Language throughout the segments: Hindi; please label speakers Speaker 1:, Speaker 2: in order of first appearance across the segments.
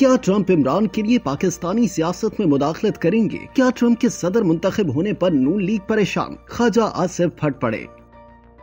Speaker 1: क्या ट्रंप इमरान के लिए पाकिस्तानी सियासत में मुदाखलत करेंगे क्या ट्रंप के सदर मुंतखब होने पर नून लीग परेशान ख्वाजा आसिफ फट पड़े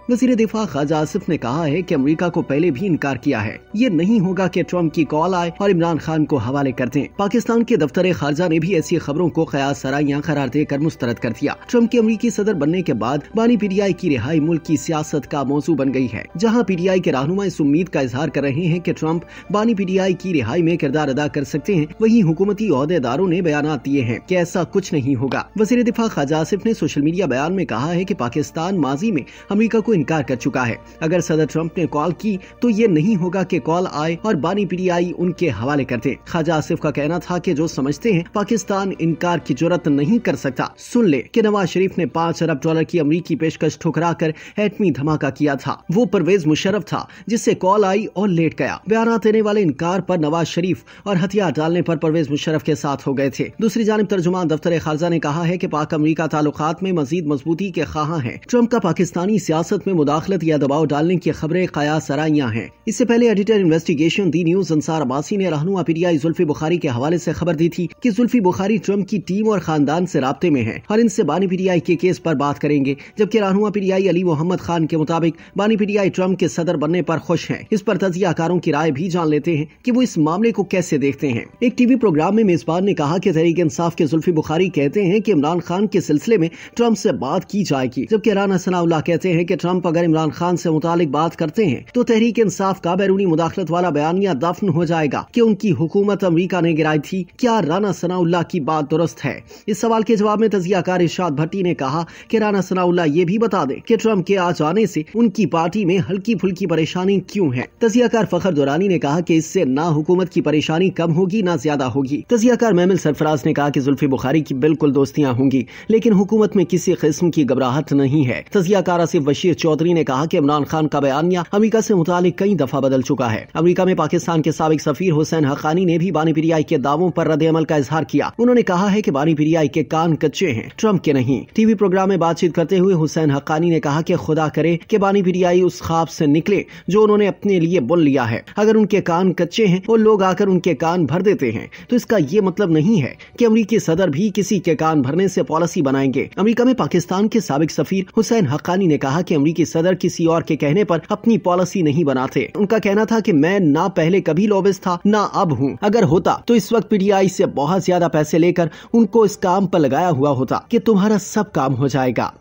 Speaker 1: वजीर दिफा खाजा आसिफ ने कहा है कि अमेरिका को पहले भी इनकार किया है ये नहीं होगा कि ट्रम्प की कॉल आए और इमरान खान को हवाले कर दें पाकिस्तान के दफ्तर खारजा ने भी ऐसी खबरों को कयास सराइया करार देकर मुस्तरद कर दिया ट्रम्प के अमरीकी सदर बनने के बाद बानी आई की रिहाई मुल्क की सियासत का मौजू बन गयी है जहाँ आई के रहनुमा इस उम्मीद का इजहार कर रहे हैं की ट्रम्प बानी आई की रिहाई में किरदार अदा कर सकते हैं वही हुकूमती अहदेदारों ने बयान दिए हैं की ऐसा कुछ नहीं होगा वजीर दिफा खाज आसिफ ने सोशल मीडिया बयान में कहा है की पाकिस्तान माजी में अमरीका को इनकार कर चुका है अगर सदर ट्रंप ने कॉल की तो ये नहीं होगा कि कॉल आए और बानी आई उनके हवाले कर दे ख्वाजा आसिफ का कहना था कि जो समझते हैं पाकिस्तान इनकार की जरूरत नहीं कर सकता सुन ले कि नवाज शरीफ ने पाँच अरब डॉलर की अमरीकी पेशकश ठुकरा कर एटमी धमाका किया था वो परवेज मुशरफ था जिससे कॉल आई और लेट गया बयान देने वाले इनकार आरोप नवाज शरीफ और हथियार डालने आरोप परवेज मुशरफ के साथ हो गए थे दूसरी जानब तर्जुमान दफ्तर खारजा ने कहा है की पाक अमरीका ताल्लुक में मजीद मजबूती के खा है ट्रंप का पाकिस्तानी सियासत में मुदाखलत या दबाव डालने की खबरें कया सराइयां हैं इससे पहले editor investigation the news Ansar Abbasi ने रहनुमा पीडीआई जुल्फी बुखारी के हवाले से खबर दी थी कि जुल्फी बुखारी ट्रंप की टीम और खानदान से रबते में है और इनसे बानी पीडीआई के केस पर बात करेंगे जबकि रहनुमा पीडीआई अली मोहम्मद खान के मुताबिक बानी पीडीआई ट्रंप के सदर बनने पर खुश हैं इस पर तजियाकारों की राय भी जान लेते हैं कि वो इस मामले को कैसे देखते हैं एक टीवी प्रोग्राम में मेजबान ने कहा कि तहरीक इंसाफ के जुल्फी बुखारी कहते हैं कि इमरान खान के सिलसिले में ट्रंप से बात की जाएगी जबकि राना सनाउल्ला कहते हैं कि ट्रंप ट्रंप अगर इमरान खान से मुतालिक बात करते हैं तो तहरीक इंसाफ का बैरूनी मुदाखलत वाला बयानिया दफन हो जाएगा कि उनकी हुकूमत अमरीका ने गिराई थी क्या राना सनाउल्ला की बात दुरुस्त है इस सवाल के जवाब में तजियाकार इर्शाद भट्टी ने कहा कि राना सनाउल्ला ये भी बता दें कि ट्रंप के आ जाने से उनकी पार्टी में हल्की फुल्की परेशानी क्यों है तजियाकार फखर दुरानी ने कहा कि इससे न हुकूमत की परेशानी कम होगी न ज्यादा होगी तजियाकार मेमिल सरफराज ने कहा कि जुल्फी बुखारी की बिल्कुल दोस्तियां होंगी लेकिन हुकूमत में किसी किस्म की घबराहट नहीं है तजियाकार आसिफ बशीर चौधरी ने कहा कि इमरान खान का बयानिया अमरीका से मुतालिक कई दफा बदल चुका है अमरीका में पाकिस्तान के सबक सफीर हुसैन हकानी ने भी बानी पीरियाई के दावों पर रद्द अमल का इजहार किया उन्होंने कहा है की बानी पीरियाई के कान कच्चे हैं ट्रंप के नहीं टीवी प्रोग्राम में बातचीत करते हुए हुसैन हकानी ने कहा की खुदा करे की बानी पीरियाई उस खाब से निकले जो उन्होंने अपने लिए बुन लिया है अगर उनके कान कच्चे हैं और लोग आकर उनके कान भर देते हैं तो इसका ये मतलब नहीं है कि अमरीकी सदर भी किसी के कान भरने से पॉलिसी बनाएंगे अमरीका में पाकिस्तान के सबक सफीर हुसैन हकानी ने कहा कि अमरीका कि सदर किसी और के कहने पर अपनी पॉलिसी नहीं बनाते उनका कहना था कि मैं ना पहले कभी लॉबिस्ट था ना अब हूँ अगर होता तो इस वक्त पीटीआई से बहुत ज्यादा पैसे लेकर उनको इस काम पर लगाया हुआ होता कि तुम्हारा सब काम हो जाएगा